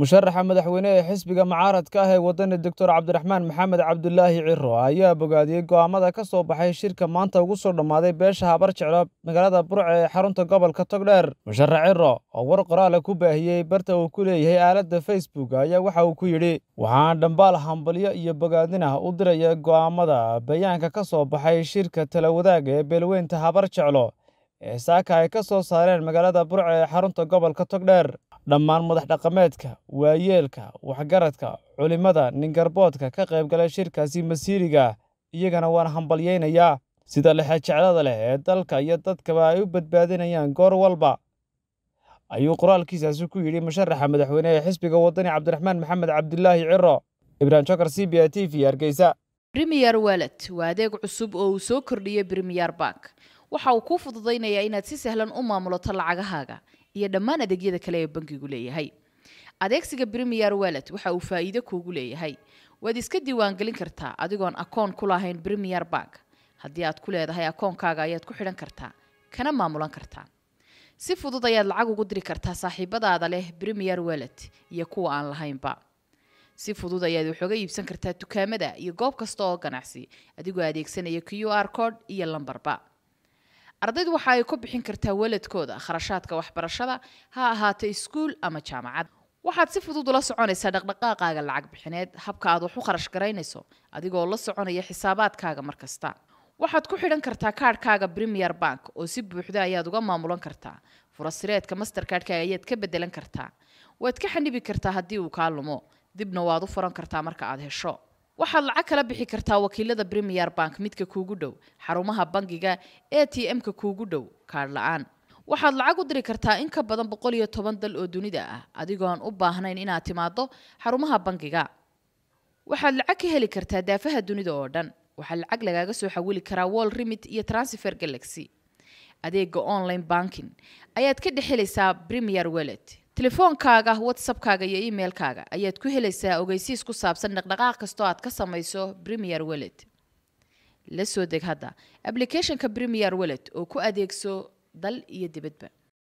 musharaxa madaxweyne ee xisbiga mucaaradka ah ee waddani doctor cabdiraxmaan maxamed cabdulaahi ciro ayaa bogaadiyey go'aamada ka soo baxay shirka maanta ugu soo dhammaaday beesha habar jeclo magaalada burce ee xarunta gobolka togdheer musharax ciro oo war qoraala ku baahiyey barta uu ku leeyahay aaladda facebook ayaa waxa uu ku yidhi waxaan dhambaal hambalyo iyo bogaadin ah u diraya go'aamada bayaanka ka soo baxay shirka talawadaag ee beelweynta habar jeclo ee saaka ay ka soo saareen magaalada burce ee xarunta gobolka togdheer dhammaan madax dhaqameedka waayeelka waxgaradka culimmada ningarboodka ka qayb galay shirkaasi masiiriga iyagana waan hambalyaynayaa sida lexejeclada leh ee dalka iyo dadkaba ay u badbaadinayaan goor walba ayuu qoraalkiisaasi ku yidhi musharaxa madaxweyne ee xisbiga waddani cabdiraxmaan maxamed cabdilaahi ciro ibrahim jokar c b a t v hargeysa brimiyer welet waa adeeg cusub oo uu soo kordhiyey brimiyer bank waxa uu kuu fududaynayaa inaad si sahlan u maamulato lacagahaaga iyo dhammaan adeegyada kale ee bankigu leeyahay adeegsiga brimiyer wellet waxa uu faa'iido kuugu leeyahay waad iska diiwaangelin kartaa adigoon akoon ku lahayn brimiyer bank haddii aad ku leedahay akoonkaaga ayaad ku xidhan kartaa kana maamulan kartaa si fudud ayaad lacag ugu diri kartaa saaxiibadaada leh brimiyer wellet iyo kuwa aan lahaynba si fudud ayaad wax iibsan kartaa dukaamada iyo goob kasta oo ganacsi adigoo adeegsanaya q r code iyo lambarba ardaydu waxa ay ku bixin kartaa waladkooda kharashaadka waxbarashada ha ahaatay iskuul ama jaamacad waxaad si fudud ula soconaysaa dhaqdhaqaaqaaga lacag bixineed habka aad wax u kharash garaynayso adigoo la soconaya xisaabaadkaaga mar kasta waxaad ku xidhan kartaa kaadhkaaga premier bank oo si buuxda ayaad uga maamulan kartaa furasireedka masterkaadhkaaga ayaad ka bedelan kartaa waad ka xanibi kartaa haddii uu kaa lumo dibna waad u furan kartaa marka aad hesho waxaad lacag kala bixi kartaa wakiilada premier bank midka kuugu dhow xarumaha bangiga a t m-ka kuugu dhow kaadh la-aan waxaad lacag u diri kartaa in ka badan boqol iyo toban dal oo dunida ah adigoo u baahnayn inaad timaado xarumaha bangiga waxaad lacag ka heli kartaa daafaha dunida oo dhan waxaa lacag lagaaga soo xawili karaa wall rimit iyo transfer galaxy adeega online banking ayaad ka dhexelaysaa premier wellet telefoonkaaga whatsappkaaga iyo emailkaaga ayaad ku helaysaa ogeysiis ku saabsan dhaqdhaqaaq kastoo aad ka samayso premier wallet la soo deg hadda applicationka premier wellet oo ku adeegso dal iyo dibadba